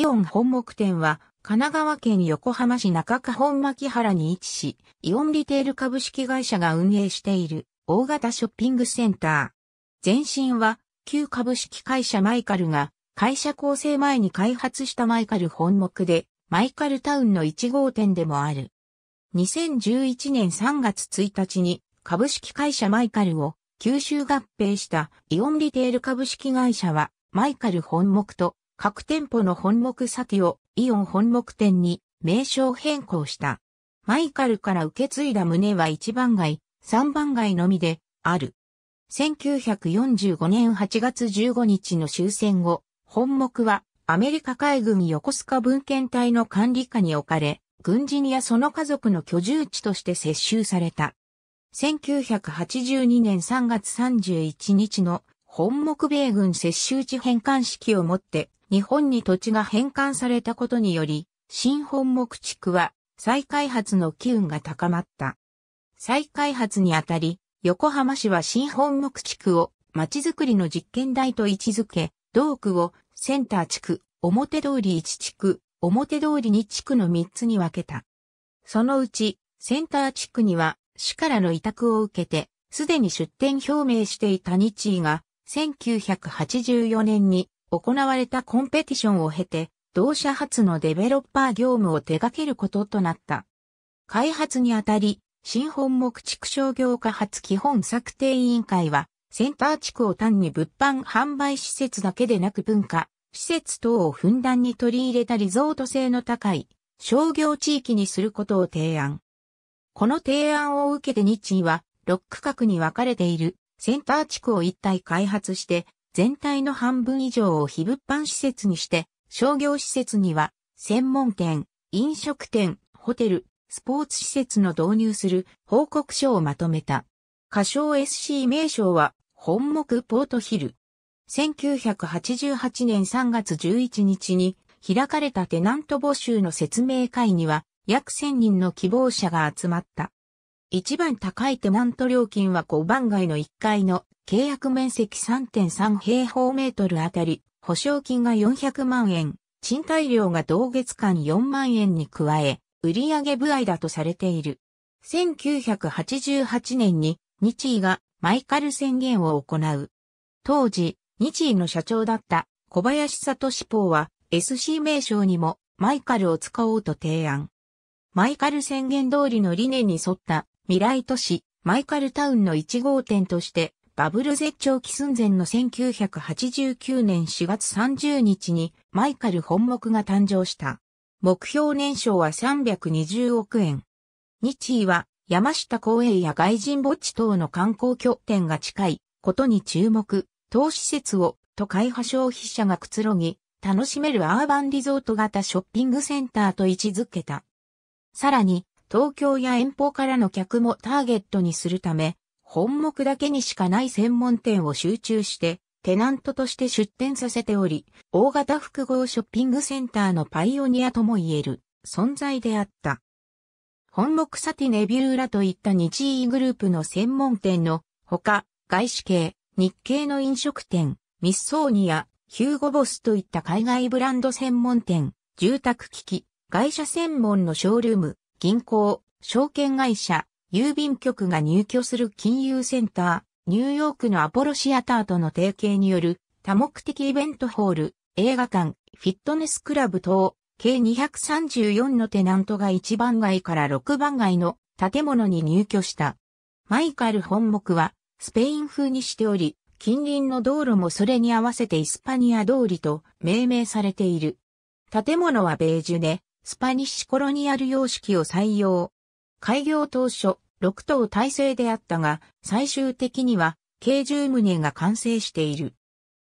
イオン本木店は、神奈川県横浜市中区本牧原に位置し、イオンリテール株式会社が運営している大型ショッピングセンター。前身は、旧株式会社マイカルが、会社構成前に開発したマイカル本木で、マイカルタウンの1号店でもある。2011年3月1日に、株式会社マイカルを、吸収合併したイオンリテール株式会社は、マイカル本木と各店舗の本木先をイオン本木店に名称変更した。マイカルから受け継いだ旨は1番街、3番街のみである。1945年8月15日の終戦後、本木はアメリカ海軍横須賀文献隊の管理下に置かれ、軍人やその家族の居住地として接収された。1982年3月31日の本木米軍接収地返還式をもって日本に土地が返還されたことにより、新本木地区は再開発の機運が高まった。再開発にあたり、横浜市は新本木地区を街づくりの実験台と位置づけ、同区をセンター地区、表通り1地区、表通り2地区の3つに分けた。そのうち、センター地区には市からの委託を受けて、すでに出店表明していた日医が、1984年に行われたコンペティションを経て、同社初のデベロッパー業務を手掛けることとなった。開発にあたり、新本木畜商業化発基本策定委員会は、センター地区を単に物販販売施設だけでなく文化、施設等をふんだんに取り入れたリゾート性の高い商業地域にすることを提案。この提案を受けて日中は6区画に分かれているセンター地区を一体開発して全体の半分以上を非物販施設にして、商業施設には、専門店、飲食店、ホテル、スポーツ施設の導入する報告書をまとめた。仮称 SC 名称は、本木ポートヒル。1988年3月11日に開かれたテナント募集の説明会には約1000人の希望者が集まった。一番高いテナント料金は5番街の1階の契約面積3.3平方メートルあたり、保証金が400万円、賃貸料が同月間4万円に加え、売上部合だとされている。1988年に日医がマイカル宣言を行う。当時、日医の社長だった小林里志ーは SC 名称にもマイカルを使おうと提案。マイカル宣言通りの理念に沿った未来都市マイカルタウンの1号店としてバブル絶頂期寸前の1989年4月30日にマイカル本木が誕生した。目標年賞は320億円。日位は山下公営や外人墓地等の観光拠点が近いことに注目、投資施設を都会派消費者がくつろぎ、楽しめるアーバンリゾート型ショッピングセンターと位置づけた。さらに、東京や遠方からの客もターゲットにするため、本目だけにしかない専門店を集中して、テナントとして出店させており、大型複合ショッピングセンターのパイオニアとも言える存在であった。本木サティネビューラといった日医グループの専門店のほか、外資系、日系の飲食店、ミッソーニア、ヒューゴボスといった海外ブランド専門店、住宅機器、外車専門のショールーム、銀行、証券会社、郵便局が入居する金融センター、ニューヨークのアポロシアターとの提携による多目的イベントホール、映画館、フィットネスクラブ等、計234のテナントが1番街から6番街の建物に入居した。マイカル本木はスペイン風にしており、近隣の道路もそれに合わせてイスパニア通りと命名されている。建物はベージュで、スパニッシュコロニアル様式を採用。開業当初、6棟体制であったが、最終的には、軽重棟が完成している。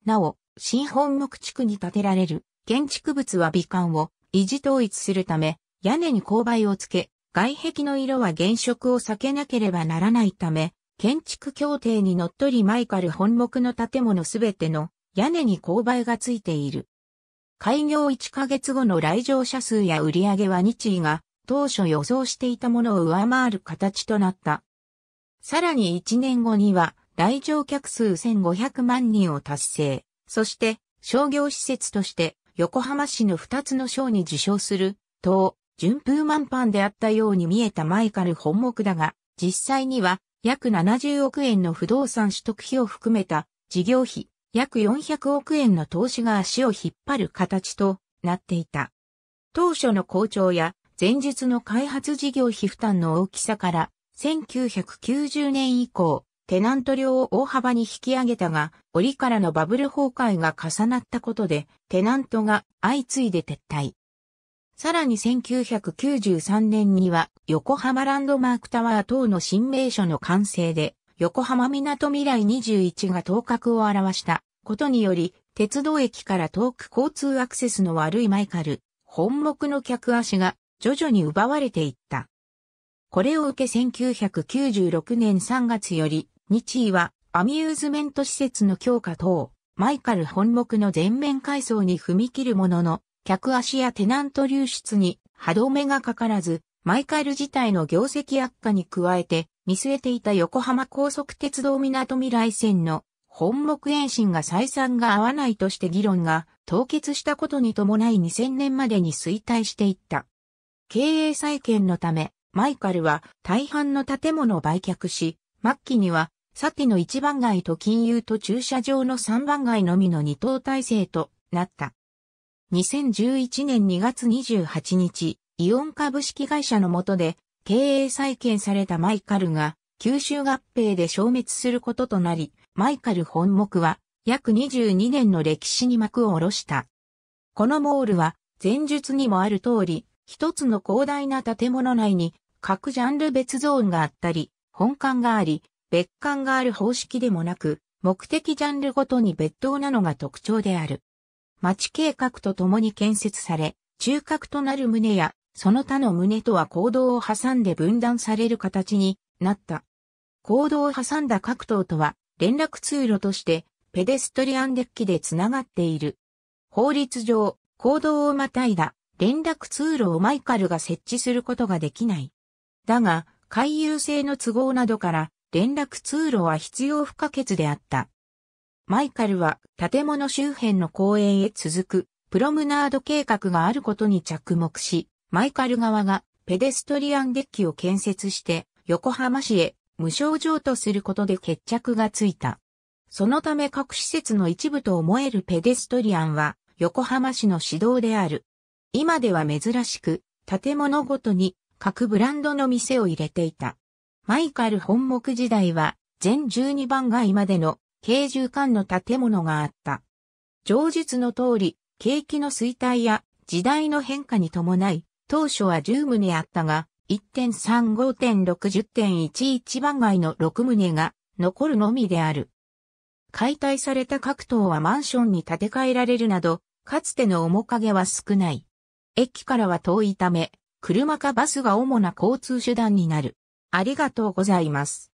なお、新本木地区に建てられる建築物は美観を維持統一するため、屋根に勾配をつけ、外壁の色は原色を避けなければならないため、建築協定にのっとりマイカル本木の建物すべての屋根に勾配がついている。開業1ヶ月後の来場者数や売上は日位が当初予想していたものを上回る形となった。さらに1年後には来場客数1500万人を達成。そして商業施設として横浜市の2つの賞に受賞する、と、順風満帆であったように見えたマイカル本目だが、実際には約70億円の不動産取得費を含めた事業費、約400億円の投資が足を引っ張る形となっていた。当初の好調や前述の開発事業費負担の大きさから、1990年以降、テナント料を大幅に引き上げたが、折からのバブル崩壊が重なったことで、テナントが相次いで撤退。さらに1993年には、横浜ランドマークタワー等の新名所の完成で、横浜港未来21が頭角を表したことにより、鉄道駅から遠く交通アクセスの悪いマイカル、本目の客足が徐々に奪われていった。これを受け1996年3月より、日位はアミューズメント施設の強化等、マイカル本木の全面改装に踏み切るものの、客足やテナント流出に歯止めがかからず、マイカル自体の業績悪化に加えて、見据えていた横浜高速鉄道港未来線の本木延伸が採算が合わないとして議論が凍結したことに伴い2000年までに衰退していった。経営再建のため、マイカルは大半の建物を売却し、末期には、サティの1番街と金融と駐車場の3番街のみの2等体制となった。2011年2月28日、イオン株式会社の下で経営再建されたマイカルが九州合併で消滅することとなり、マイカル本目は約22年の歴史に幕を下ろした。このモールは前述にもある通り、一つの広大な建物内に各ジャンル別ゾーンがあったり、本館があり、別館がある方式でもなく、目的ジャンルごとに別棟なのが特徴である。町計画とともに建設され、中核となる棟や、その他の棟とは行動を挟んで分断される形になった。行動を挟んだ各棟とは、連絡通路として、ペデストリアンデッキでつながっている。法律上、行動をまたいだ連絡通路をマイカルが設置することができない。だが、回遊性の都合などから連絡通路は必要不可欠であった。マイカルは建物周辺の公園へ続くプロムナード計画があることに着目し、マイカル側がペデストリアンデッキを建設して横浜市へ無償譲渡することで決着がついた。そのため各施設の一部と思えるペデストリアンは横浜市の指導である今では珍しく、建物ごとに各ブランドの店を入れていた。マイカル本木時代は、全12番街までの軽重間の建物があった。上述の通り、景気の衰退や時代の変化に伴い、当初は10棟あったが、1.35.60.11番街の6棟が残るのみである。解体された各棟はマンションに建て替えられるなど、かつての面影は少ない。駅からは遠いため、車かバスが主な交通手段になる。ありがとうございます。